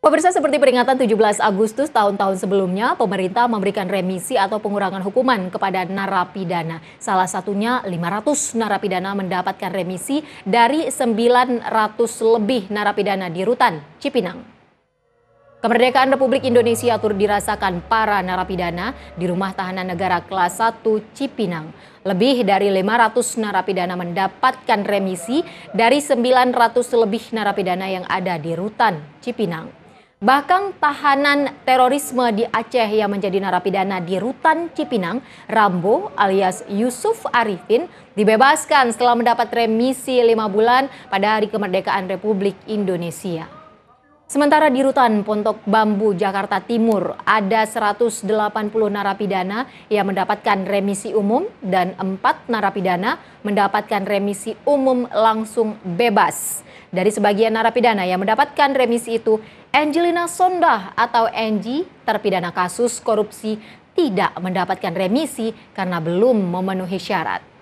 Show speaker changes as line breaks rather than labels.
Pemirsa seperti peringatan 17 Agustus tahun-tahun sebelumnya, pemerintah memberikan remisi atau pengurangan hukuman kepada narapidana. Salah satunya 500 narapidana mendapatkan remisi dari 900 lebih narapidana di rutan Cipinang. Kemerdekaan Republik Indonesia turut dirasakan para narapidana di Rumah Tahanan Negara Kelas 1 Cipinang. Lebih dari 500 narapidana mendapatkan remisi dari 900 lebih narapidana yang ada di rutan Cipinang. Bahkan tahanan terorisme di Aceh yang menjadi narapidana di Rutan Cipinang, Rambo alias Yusuf Arifin dibebaskan setelah mendapat remisi lima bulan pada hari kemerdekaan Republik Indonesia. Sementara di Rutan Pontok Bambu, Jakarta Timur, ada 180 narapidana yang mendapatkan remisi umum dan empat narapidana mendapatkan remisi umum langsung bebas. Dari sebagian narapidana yang mendapatkan remisi itu, Angelina Sondah atau Angie terpidana kasus korupsi tidak mendapatkan remisi karena belum memenuhi syarat.